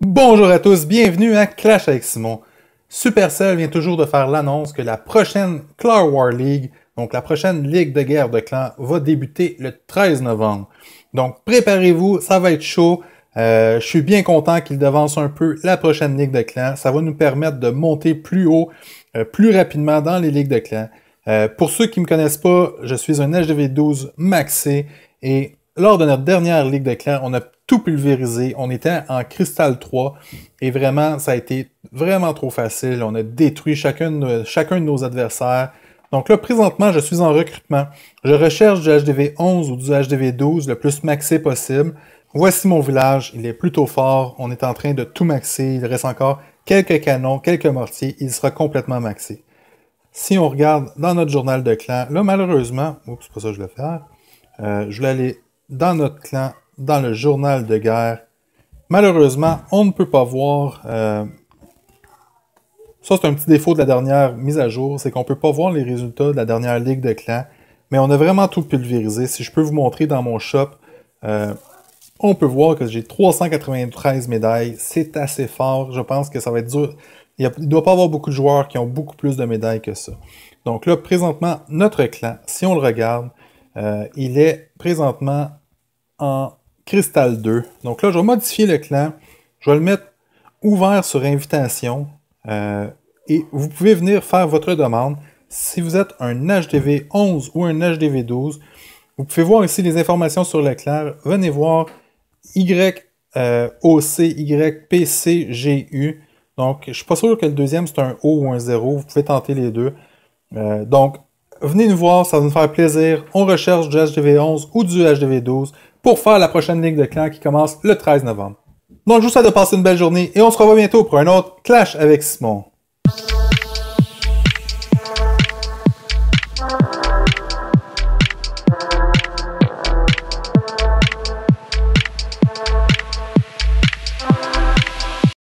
Bonjour à tous, bienvenue à Clash avec Simon. Supercell vient toujours de faire l'annonce que la prochaine Clan War League, donc la prochaine ligue de guerre de clans, va débuter le 13 novembre. Donc préparez-vous, ça va être chaud. Euh, je suis bien content qu'il devance un peu la prochaine ligue de clan. Ça va nous permettre de monter plus haut, euh, plus rapidement dans les ligues de clan. Euh, pour ceux qui ne me connaissent pas, je suis un HDV12 maxé et lors de notre dernière ligue de clan, on a tout pulvérisé. On était en cristal 3 et vraiment, ça a été vraiment trop facile. On a détruit chacun de, chacun de nos adversaires. Donc là, présentement, je suis en recrutement. Je recherche du HDV 11 ou du HDV 12 le plus maxé possible. Voici mon village, il est plutôt fort, on est en train de tout maxer, il reste encore quelques canons, quelques mortiers, il sera complètement maxé. Si on regarde dans notre journal de clan, là malheureusement, oups, c'est pas ça que je le faire, euh, je voulais aller dans notre clan, dans le journal de guerre. Malheureusement, on ne peut pas voir, euh, ça c'est un petit défaut de la dernière mise à jour, c'est qu'on ne peut pas voir les résultats de la dernière ligue de clan, mais on a vraiment tout pulvérisé. Si je peux vous montrer dans mon shop, euh, on peut voir que j'ai 393 médailles. C'est assez fort. Je pense que ça va être dur. Il ne doit pas y avoir beaucoup de joueurs qui ont beaucoup plus de médailles que ça. Donc là, présentement, notre clan, si on le regarde, euh, il est présentement en cristal 2. Donc là, je vais modifier le clan. Je vais le mettre ouvert sur invitation. Euh, et vous pouvez venir faire votre demande. Si vous êtes un HDV 11 ou un HDV 12, vous pouvez voir ici les informations sur le clan. Venez voir y-O-C-Y-P-C-G-U. Euh, donc, je ne suis pas sûr que le deuxième, c'est un O ou un 0. Vous pouvez tenter les deux. Euh, donc, venez nous voir, ça va nous faire plaisir. On recherche du HDV11 ou du HDV12 pour faire la prochaine Ligue de clan qui commence le 13 novembre. Donc, je vous souhaite de passer une belle journée et on se revoit bientôt pour un autre Clash avec Simon.